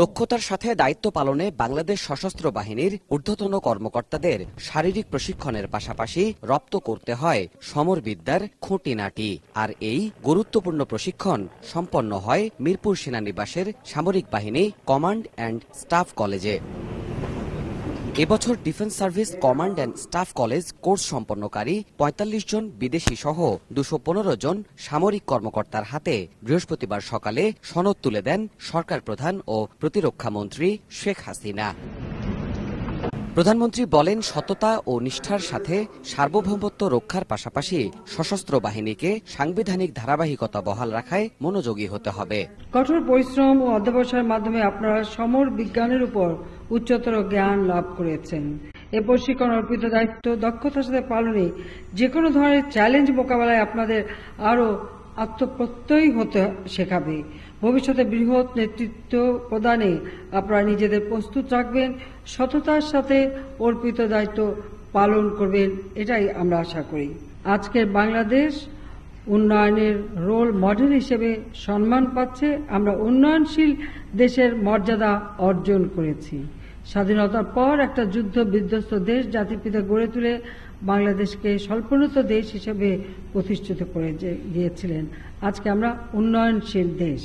দক্ষতার সাথে দায়িত্ব পালনে বাংলাদেশ সশস্ত্র বাহিনীর ঊর্ধ্বতন কর্মকর্তাদের শারীরিক প্রশিক্ষণের পাশাপাশি রপ্ত করতে হয় সমরবিদ্যার খুঁটিনাটি আর এই গুরুত্বপূর্ণ প্রশিক্ষণ সম্পন্ন হয় মিরপুর সেনানিবাসের সামরিক বাহিনী কমান্ড অ্যান্ড স্টাফ কলেজে এবছর defence service command and staff college course সম্পন্নকারী পঁয়তাল্লিশ জন বিদেশি সহ দুশো পনেরো জন সামরিক কর্মকর্তার হাতে বৃহস্পতিবার সকালে সনদ তুলে দেন সরকার প্রধান ও প্রতিরক্ষা মন্ত্রী শেখ হাসিনা প্রধানমন্ত্রী বলেন সততা ও নিষ্ঠার সাথে সার্বভৌমত্ব রক্ষার পাশাপাশি সশস্ত্র বাহিনীকে সাংবিধানিক ধারাবাহিকতা বহাল রাখায় মনোযোগী হতে হবে কঠোর পরিশ্রম ও অধ্যবসায়ের মাধ্যমে আপনারা সমর বিজ্ঞানের উপর উচ্চতর জ্ঞান লাভ করেছেন এ প্রশিক্ষণ অর্পিত দায়িত্ব দক্ষতার সাথে পালনে যে কোনো ধরনের চ্যালেঞ্জ মোকাবেলায় আপনাদের আরও আত্মপ্রত্যয় হতে শেখাবে ভবিষ্যতে বৃহৎ নেতৃত্ব প্রদানে আপনারা নিজেদের প্রস্তুত রাখবেন সততার সাথে অর্পিত দায়িত্ব পালন করবেন এটাই আমরা আশা করি আজকের বাংলাদেশ উন্নয়নের রোল মডেল হিসেবে সম্মান পাচ্ছে আমরা উন্নয়নশীল দেশের মর্যাদা অর্জন করেছি স্বাধীনতার পর একটা যুদ্ধ বিধ্বস্ত দেশ জাতির পিতা গড়ে তুলে বাংলাদেশকে স্বল্পোন্নত দেশ হিসেবে প্রতিষ্ঠিত করে গিয়েছিলেন আজকে আমরা উন্নয়নশীল দেশ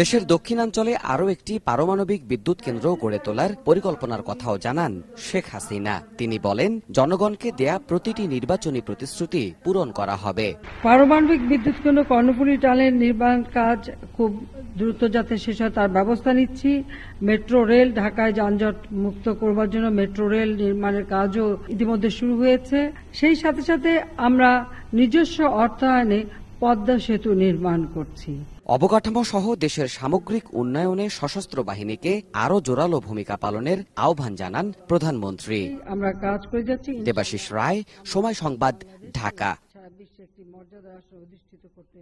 দেশের দক্ষিণাঞ্চলে আরও একটি পারমাণবিক বিদ্যুৎ কেন্দ্র গড়ে তোলার পরিকল্পনার কথাও জানান শেখ হাসিনা তিনি বলেন জনগণকে দেয়া প্রতিটি নির্বাচনী প্রতিশ্রুতি পূরণ করা হবে পারমাণবিক বিদ্যুৎ কেন্দ্র কর্ণপুরি টালের নির্মাণ কাজ খুব দ্রুত যাতে শেষ হয় তার ব্যবস্থা নিচ্ছি মেট্রো রেল ঢাকায় যানজট মুক্ত করবার জন্য মেট্রো রেল নির্মাণের কাজও ইতিমধ্যে শুরু হয়েছে সেই সাথে সাথে আমরা নিজস্ব অর্থায়নে পদ্মা সেতু নির্মাণ করছি অবকাঠামো সহ দেশের সামগ্রিক উন্নয়নে সশস্ত্র বাহিনীকে আরও জোরালো ভূমিকা পালনের আহ্বান জানান প্রধানমন্ত্রী আমরা কাজ করে যাচ্ছি দেবাশিস রায় সময় সংবাদ ঢাকা আচ্ছা, বিশ্বে একটি মর্যাদা অধিষ্ঠিত করতে